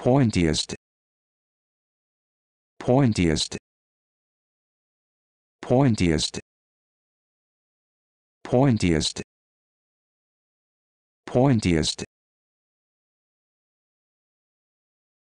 pointiest pointiest pointiest pointiest pointiest